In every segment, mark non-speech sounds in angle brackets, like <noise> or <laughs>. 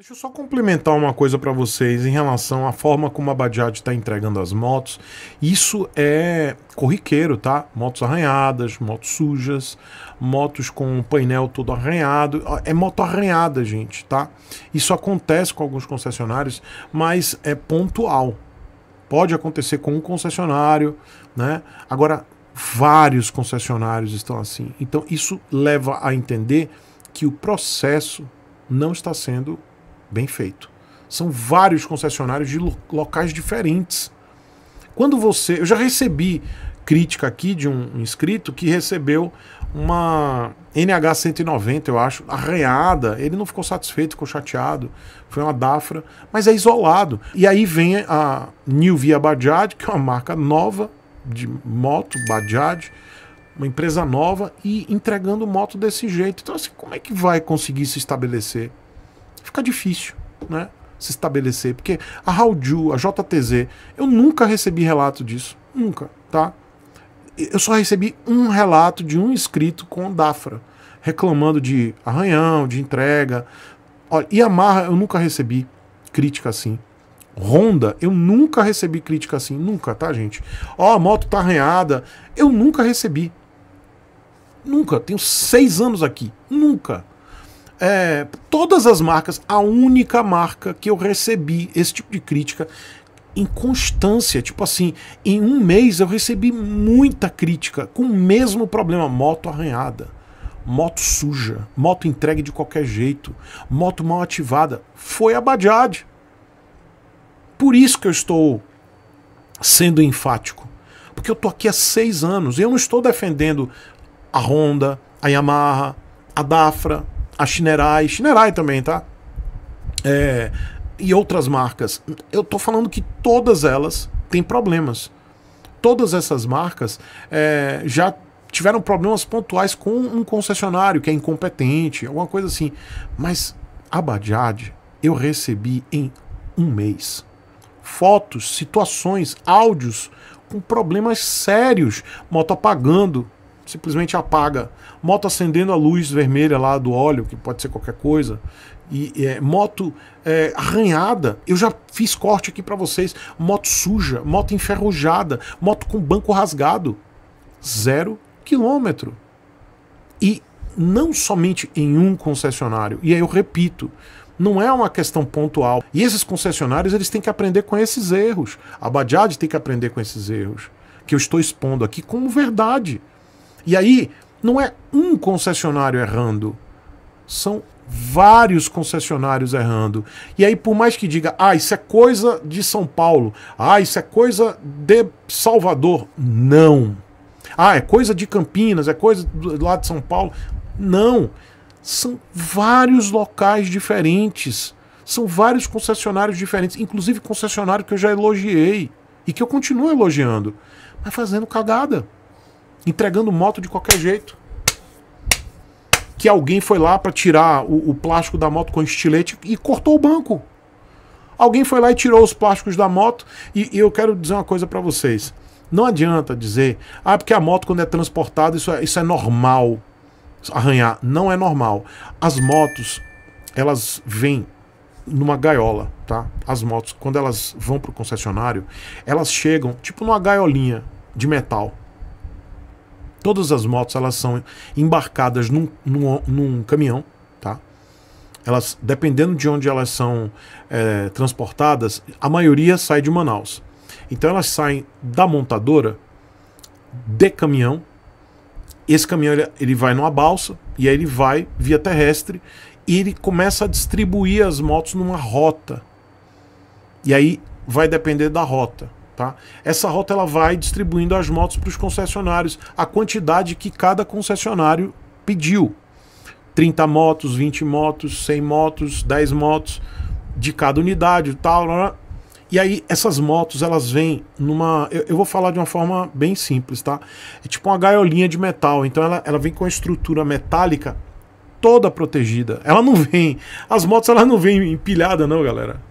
Deixa eu só complementar uma coisa para vocês em relação à forma como a Bajaj está entregando as motos. Isso é corriqueiro, tá? Motos arranhadas, motos sujas, motos com o painel todo arranhado. Ah, é moto arranhada, gente, tá? Isso acontece com alguns concessionários, mas é pontual. Pode acontecer com um concessionário, né? Agora, vários concessionários estão assim. Então, isso leva a entender que o processo não está sendo bem feito. São vários concessionários de locais diferentes. Quando você. Eu já recebi crítica aqui de um inscrito que recebeu uma NH190, eu acho, arranhada Ele não ficou satisfeito, ficou chateado. Foi uma Dafra, mas é isolado. E aí vem a New Via Bajaj, que é uma marca nova de moto, Bajaj, uma empresa nova, e entregando moto desse jeito. Então, assim, como é que vai conseguir se estabelecer? fica difícil, né? Se estabelecer. Porque a Hauju, a JTZ, eu nunca recebi relato disso. Nunca, tá? Eu só recebi um relato de um inscrito com Dafra, reclamando de arranhão, de entrega. Olha, Yamaha eu nunca recebi crítica assim. Honda, eu nunca recebi crítica assim, nunca, tá, gente? Ó, oh, a moto tá arranhada. Eu nunca recebi. Nunca, tenho seis anos aqui. Nunca é, todas as marcas, a única marca que eu recebi esse tipo de crítica em constância, tipo assim, em um mês eu recebi muita crítica com o mesmo problema, moto arranhada, moto suja, moto entregue de qualquer jeito, moto mal ativada, foi a Bajaj. Por isso que eu estou sendo enfático, porque eu tô aqui há seis anos e eu não estou defendendo a Honda, a Yamaha, a Dafra, a Shinerai, Shinerai também, tá? É, e outras marcas. Eu tô falando que todas elas têm problemas. Todas essas marcas é, já tiveram problemas pontuais com um concessionário que é incompetente, alguma coisa assim. Mas a Bajaj eu recebi em um mês fotos, situações, áudios com problemas sérios, moto apagando, simplesmente apaga. Moto acendendo a luz vermelha lá do óleo, que pode ser qualquer coisa. E é, moto é, arranhada, eu já fiz corte aqui para vocês. Moto suja, moto enferrujada, moto com banco rasgado. Zero quilômetro. E não somente em um concessionário. E aí eu repito, não é uma questão pontual. E esses concessionários eles têm que aprender com esses erros. A Bajaj tem que aprender com esses erros que eu estou expondo aqui como verdade. E aí, não é um concessionário errando, são vários concessionários errando. E aí, por mais que diga, ah, isso é coisa de São Paulo, ah, isso é coisa de Salvador, não. Ah, é coisa de Campinas, é coisa lá de São Paulo. Não. São vários locais diferentes. São vários concessionários diferentes, inclusive concessionário que eu já elogiei e que eu continuo elogiando, mas fazendo cagada entregando moto de qualquer jeito. Que alguém foi lá para tirar o, o plástico da moto com estilete e cortou o banco. Alguém foi lá e tirou os plásticos da moto. E, e eu quero dizer uma coisa para vocês. Não adianta dizer, ah, porque a moto quando é transportada, isso é, isso é normal. Arranhar. Não é normal. As motos, elas vêm numa gaiola, tá? As motos, quando elas vão pro concessionário, elas chegam tipo numa gaiolinha de metal. Todas as motos elas são embarcadas num, num, num caminhão, tá? Elas, dependendo de onde elas são é, transportadas, a maioria sai de Manaus. Então elas saem da montadora de caminhão. Esse caminhão ele, ele vai numa balsa e aí ele vai via terrestre e ele começa a distribuir as motos numa rota. E aí vai depender da rota. Tá? Essa rota ela vai distribuindo as motos para os concessionários, a quantidade que cada concessionário pediu. 30 motos, 20 motos, 100 motos, 10 motos de cada unidade, tal. Blá, blá. E aí essas motos, elas vêm numa, eu, eu, vou falar de uma forma bem simples, tá? É tipo uma gaiolinha de metal, então ela, ela vem com a estrutura metálica toda protegida. Ela não vem, as motos ela não vêm empilhada não, galera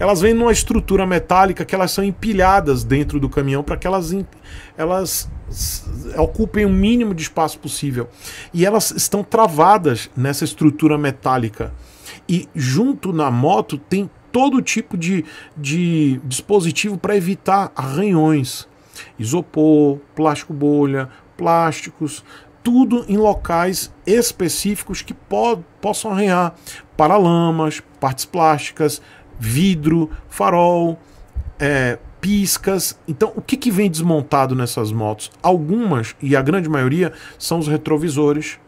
elas vêm numa estrutura metálica que elas são empilhadas dentro do caminhão para que elas, elas ocupem o mínimo de espaço possível. E elas estão travadas nessa estrutura metálica. E junto na moto tem todo tipo de, de dispositivo para evitar arranhões. Isopor, plástico bolha, plásticos, tudo em locais específicos que po possam arranhar paralamas, partes plásticas, vidro, farol, é, piscas. Então, o que, que vem desmontado nessas motos? Algumas, e a grande maioria, são os retrovisores.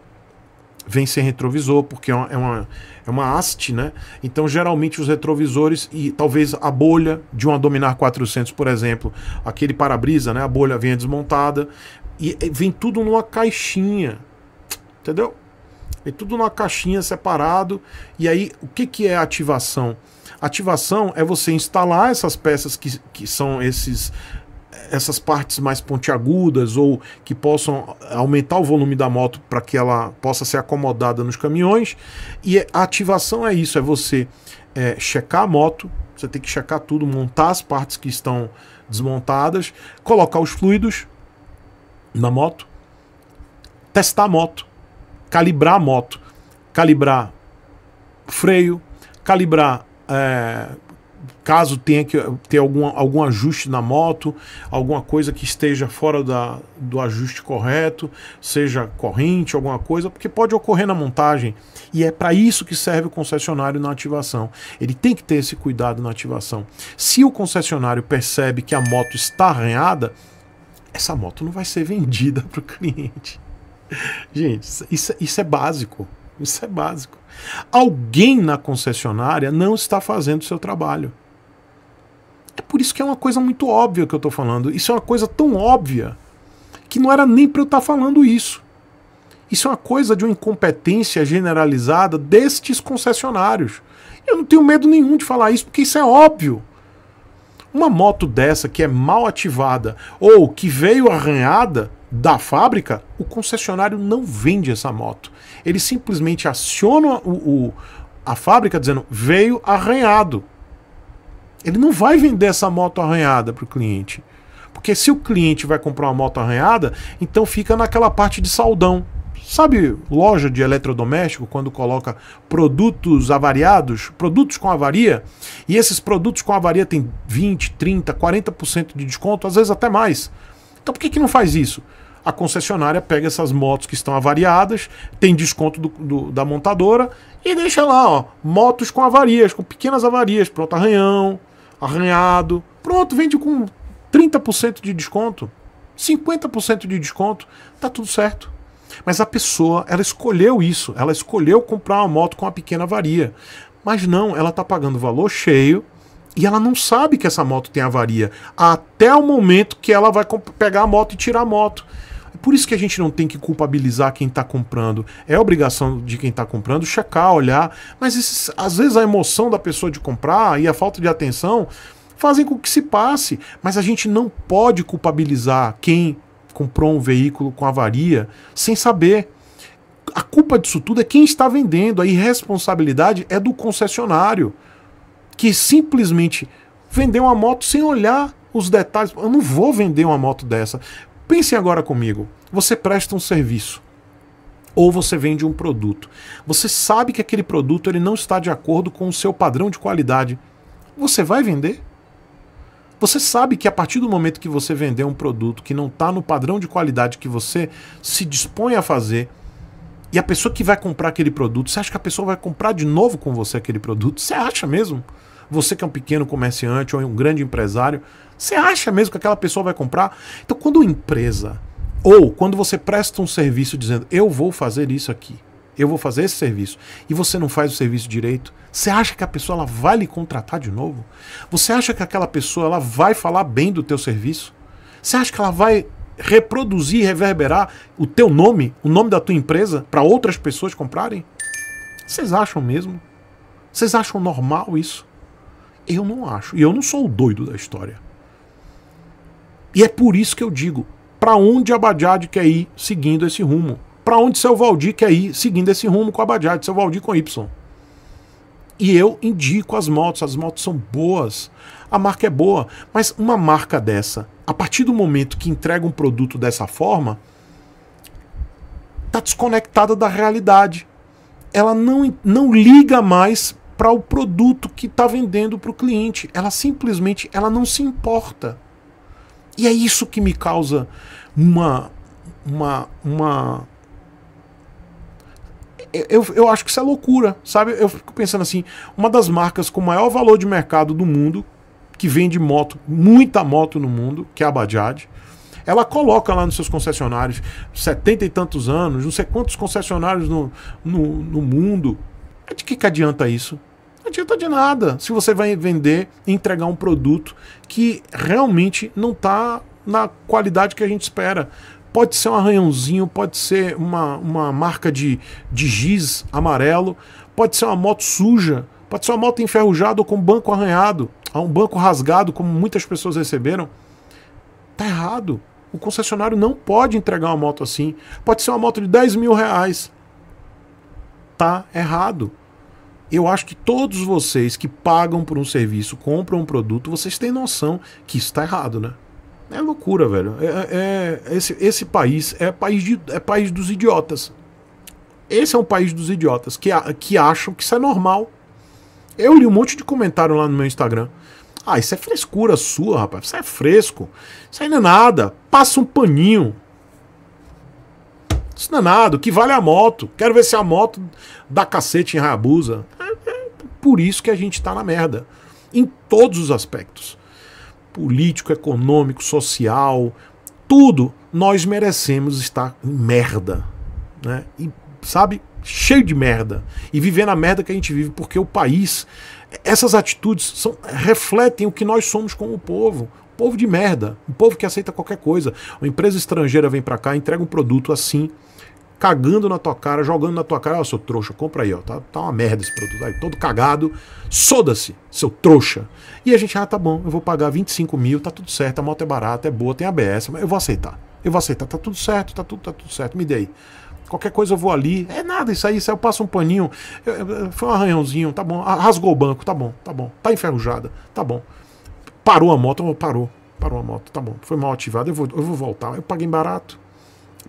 Vem sem retrovisor, porque é uma, é uma é haste, né? Então, geralmente, os retrovisores e talvez a bolha de uma Dominar 400, por exemplo, aquele para-brisa, né? A bolha vem desmontada e vem tudo numa caixinha, entendeu? É tudo numa caixinha separado. E aí, o que, que é ativação? Ativação é você instalar essas peças que, que são esses essas partes mais pontiagudas ou que possam aumentar o volume da moto para que ela possa ser acomodada nos caminhões. E é, a ativação é isso: é você é, checar a moto, você tem que checar tudo, montar as partes que estão desmontadas, colocar os fluidos na moto, testar a moto calibrar a moto, calibrar freio, calibrar é, caso tenha que ter algum, algum ajuste na moto, alguma coisa que esteja fora da, do ajuste correto, seja corrente, alguma coisa, porque pode ocorrer na montagem. E é para isso que serve o concessionário na ativação. Ele tem que ter esse cuidado na ativação. Se o concessionário percebe que a moto está arranhada, essa moto não vai ser vendida <laughs> para o cliente. Gente, isso, isso é básico. Isso é básico. Alguém na concessionária não está fazendo o seu trabalho. É por isso que é uma coisa muito óbvia que eu estou falando. Isso é uma coisa tão óbvia que não era nem para eu estar tá falando isso. Isso é uma coisa de uma incompetência generalizada destes concessionários. Eu não tenho medo nenhum de falar isso, porque isso é óbvio. Uma moto dessa que é mal ativada ou que veio arranhada, da fábrica, o concessionário não vende essa moto. Ele simplesmente aciona o, o, a fábrica dizendo veio arranhado. Ele não vai vender essa moto arranhada para o cliente. Porque se o cliente vai comprar uma moto arranhada, então fica naquela parte de saldão. Sabe loja de eletrodoméstico quando coloca produtos avariados, produtos com avaria, e esses produtos com avaria tem 20, 30, 40% de desconto, às vezes até mais. Então por que, que não faz isso? a concessionária pega essas motos que estão avariadas, tem desconto do, do, da montadora e deixa lá, ó, motos com avarias, com pequenas avarias, pronto, arranhão, arranhado, pronto, vende com 30% de desconto, 50% de desconto, tá tudo certo. Mas a pessoa, ela escolheu isso, ela escolheu comprar uma moto com uma pequena avaria. Mas não, ela tá pagando valor cheio e ela não sabe que essa moto tem avaria até o momento que ela vai pegar a moto e tirar a moto por isso que a gente não tem que culpabilizar quem está comprando. É obrigação de quem está comprando checar, olhar, mas esses, às vezes a emoção da pessoa de comprar e a falta de atenção fazem com que se passe, mas a gente não pode culpabilizar quem comprou um veículo com avaria sem saber. A culpa disso tudo é quem está vendendo, a irresponsabilidade é do concessionário que simplesmente vendeu uma moto sem olhar os detalhes. Eu não vou vender uma moto dessa. Pense agora comigo. Você presta um serviço ou você vende um produto. Você sabe que aquele produto ele não está de acordo com o seu padrão de qualidade. Você vai vender? Você sabe que a partir do momento que você vender um produto que não está no padrão de qualidade que você se dispõe a fazer, e a pessoa que vai comprar aquele produto, você acha que a pessoa vai comprar de novo com você aquele produto? Você acha mesmo? Você que é um pequeno comerciante ou um grande empresário, você acha mesmo que aquela pessoa vai comprar? Então, quando uma empresa ou quando você presta um serviço dizendo eu vou fazer isso aqui, eu vou fazer esse serviço e você não faz o serviço direito, você acha que a pessoa ela vai lhe contratar de novo? Você acha que aquela pessoa ela vai falar bem do teu serviço? Você acha que ela vai reproduzir, reverberar o teu nome, o nome da tua empresa para outras pessoas comprarem? Vocês acham mesmo? Vocês acham normal isso? Eu não acho. E eu não sou o doido da história. E é por isso que eu digo, para onde a Abadjad quer ir seguindo esse rumo? Para onde seu Valdir quer ir seguindo esse rumo com a Abadjad, seu Valdir com Y? E eu indico as motos, as motos são boas, a marca é boa, mas uma marca dessa, a partir do momento que entrega um produto dessa forma, tá desconectada da realidade. Ela não, não liga mais para o produto que está vendendo para o cliente. Ela simplesmente ela não se importa. E é isso que me causa uma. uma, uma eu, eu acho que isso é loucura, sabe? Eu fico pensando assim: uma das marcas com maior valor de mercado do mundo, que vende moto, muita moto no mundo, que é a Bajaj, ela coloca lá nos seus concessionários setenta e tantos anos, não sei quantos concessionários no, no, no mundo. De que, que adianta isso? adianta tá de nada se você vai vender, entregar um produto que realmente não está na qualidade que a gente espera. Pode ser um arranhãozinho, pode ser uma, uma marca de, de giz amarelo, pode ser uma moto suja, pode ser uma moto enferrujada ou com banco arranhado, um banco rasgado, como muitas pessoas receberam. Tá errado. O concessionário não pode entregar uma moto assim. Pode ser uma moto de 10 mil reais. Tá errado. Eu acho que todos vocês que pagam por um serviço, compram um produto, vocês têm noção que isso está errado, né? É loucura, velho. É, é, é, esse, esse país é país, de, é país dos idiotas. Esse é um país dos idiotas que, que acham que isso é normal. Eu li um monte de comentário lá no meu Instagram. Ah, isso é frescura sua, rapaz. Isso é fresco. Isso aí não é nada. Passa um paninho. É o que vale é a moto. Quero ver se a moto dá cacete em Hayabusa. É, é por isso que a gente tá na merda. Em todos os aspectos. Político, econômico, social, tudo, nós merecemos estar em merda. Né? E, sabe, cheio de merda. E viver na merda que a gente vive, porque o país. Essas atitudes são, refletem o que nós somos como povo povo de merda, um povo que aceita qualquer coisa. Uma empresa estrangeira vem para cá, entrega um produto assim, cagando na tua cara, jogando na tua cara, ó, seu trouxa, compra aí, ó, tá, tá uma merda esse produto aí, todo cagado, soda-se, seu trouxa. E a gente, ah, tá bom, eu vou pagar 25 mil, tá tudo certo, a moto é barata, é boa, tem ABS, mas eu vou aceitar, eu vou aceitar, tá tudo certo, tá tudo, tá tudo certo, me dê aí. Qualquer coisa eu vou ali. É nada, isso aí, isso aí eu passo um paninho. Eu, eu, foi um arranhãozinho, tá bom. Rasgou o banco, tá bom, tá bom. Tá enferrujada, tá bom. Parou a moto, parou. Parou a moto, tá bom. Foi mal ativada, eu vou, eu vou voltar. Eu paguei barato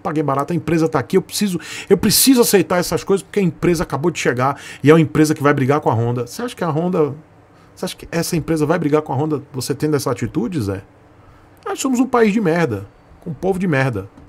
paguei barato, a empresa está aqui, eu preciso, eu preciso aceitar essas coisas porque a empresa acabou de chegar e é uma empresa que vai brigar com a Honda. Você acha que a Honda, você acha que essa empresa vai brigar com a Honda você tendo essa atitude, Zé? Nós somos um país de merda, com um povo de merda.